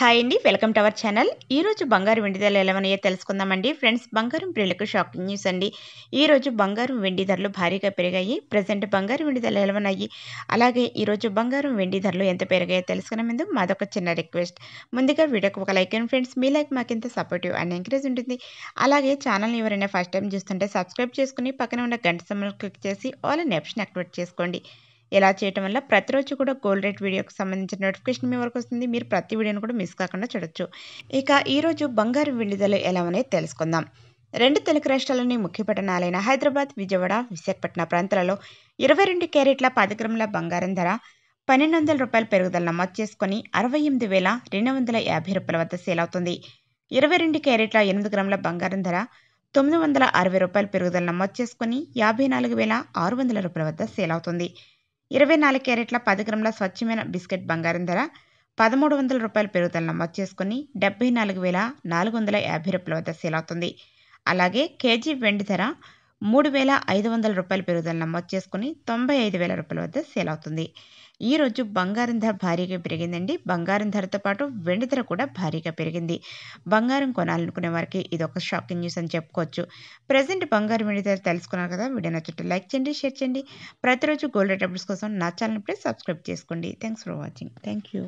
hi అండి welcome to our channel ఈరోజు బంగారు వెండి ధరలు ఉన్నాయో తెలుసుకుందామండి ఫ్రెండ్స్ బంగారం ప్రియులకు షాకింగ్ న్యూస్ అండి ఈరోజు బంగారం వెండి ధరలు భారీగా పెరిగాయి ప్రజెంట్ బంగారు వెండి ధరలు ఉన్నాయి అలాగే ఈరోజు బంగారం వెండి ధరలు ఎంత పెరిగాయో తెలుసుకునే ముందు మాదొక చిన్న రిక్వెస్ట్ ముందుగా వీడియోకి ఒక లైక్ అండ్ ఫ్రెండ్స్ మీ లైక్ మాకు ఎంత సపోర్టివ్ అండ్ ఎంకరేజ్ ఉంటుంది అలాగే ఛానల్ని ఎవరైనా ఫస్ట్ టైం చూస్తుంటే సబ్స్క్రైబ్ చేసుకుని పక్కన ఉన్న గంట సమయంలో క్లిక్ చేసి ఆల్ అండ్ ఆప్షన్ యాక్టివేట్ చేసుకోండి ఇలా చేయడం వల్ల ప్రతిరోజు కూడా గోల్డ్ రేట్ వీడియోకి సంబంధించిన నోటిఫికేషన్ మీ వరకు వస్తుంది మీరు ప్రతి వీడియోని కూడా మిస్ కాకుండా చూడొచ్చు ఇక ఈరోజు బంగారు విడుదల ఎలా అనేది తెలుసుకుందాం రెండు తెలుగు రాష్ట్రాలని ముఖ్య పట్టణాలైన హైదరాబాద్ విజయవాడ విశాఖపట్నం ప్రాంతాలలో ఇరవై రెండు క్యారెట్ల పది గ్రాముల బంగారం ధర పన్నెండు వందల రూపాయల పెరుగుదల నమోదు చేసుకుని అరవై ఎనిమిది వేల రెండు వందల యాభై రూపాయల వద్ద సేల్ అవుతుంది ఇరవై రెండు క్యారెట్ల ఎనిమిది గ్రాముల బంగారం ధర తొమ్మిది వందల అరవై రూపాయల పెరుగుదల నమోదు చేసుకుని యాభై నాలుగు వేల ఆరు వందల రూపాయల వద్ద సేల్ అవుతుంది ఇరవై నాలుగు క్యారెట్ల పది గ్రాముల స్వచ్ఛమైన బిస్కెట్ బంగారం ధర పదమూడు వందల రూపాయల పెరుగుదల నమోదు చేసుకుని డెబ్బై నాలుగు వేల నాలుగు వందల యాభై రూపాయల వద్ద సేల్ అవుతుంది అలాగే కేజీ వెండి ధర మూడు వేల ఐదు వందల రూపాయల పెరుగుదల నమోదు చేసుకుని తొంభై ఐదు వేల రూపాయల వద్ద సేల్ అవుతుంది ఈరోజు బంగారం ధర భారీగా పెరిగిందండి బంగారం ధరతో పాటు వెండి ధర కూడా భారీగా పెరిగింది బంగారం కొనాలనుకునే వారికి ఇది ఒక షాకింగ్ న్యూస్ అని చెప్పుకోవచ్చు ప్రజెంట్ బంగారం వెండి ధర తెలుసుకున్నారు కదా వీడియో నచ్చితే లైక్ చేయండి షేర్ చేయండి ప్రతిరోజు గోల్డ్ రేట్ అప్డేట్స్ కోసం నా ఛానల్ ప్లీజ్ సబ్స్క్రైబ్ చేసుకోండి thanks for watching thank you